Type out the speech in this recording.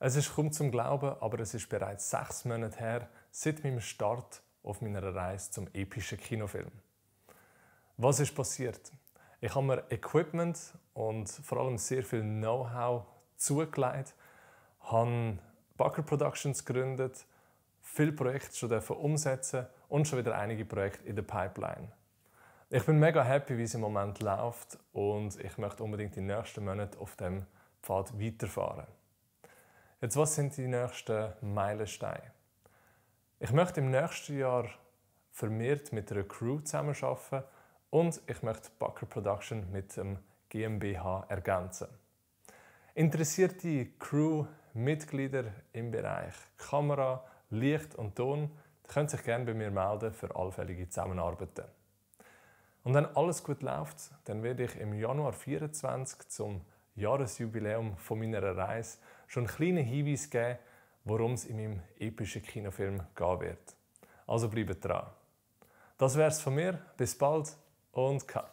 Es ist kaum zum Glauben, aber es ist bereits sechs Monate her seit meinem Start auf meiner Reise zum epischen Kinofilm. Was ist passiert? Ich habe mir Equipment und vor allem sehr viel Know-how zugelegt, habe Bucker Productions gegründet, viele Projekte schon umsetzen und schon wieder einige Projekte in der Pipeline. Ich bin mega happy, wie es im Moment läuft und ich möchte unbedingt die nächsten Monate auf dem Pfad weiterfahren. Jetzt, was sind die nächsten Meilensteine? Ich möchte im nächsten Jahr vermehrt mit einer Crew zusammenarbeiten und ich möchte Bucker Production mit dem GmbH ergänzen. Interessiert die Crew Mitglieder im Bereich Kamera, Licht und Ton, können sich gerne bei mir melden für allfällige Zusammenarbeiten. Und wenn alles gut läuft, dann werde ich im Januar 2024 zum Jahresjubiläum von meiner Reise schon einen kleinen Hinweis geben, worum es in meinem epischen Kinofilm gehen wird. Also bleibt dran. Das wär's von mir. Bis bald und cut.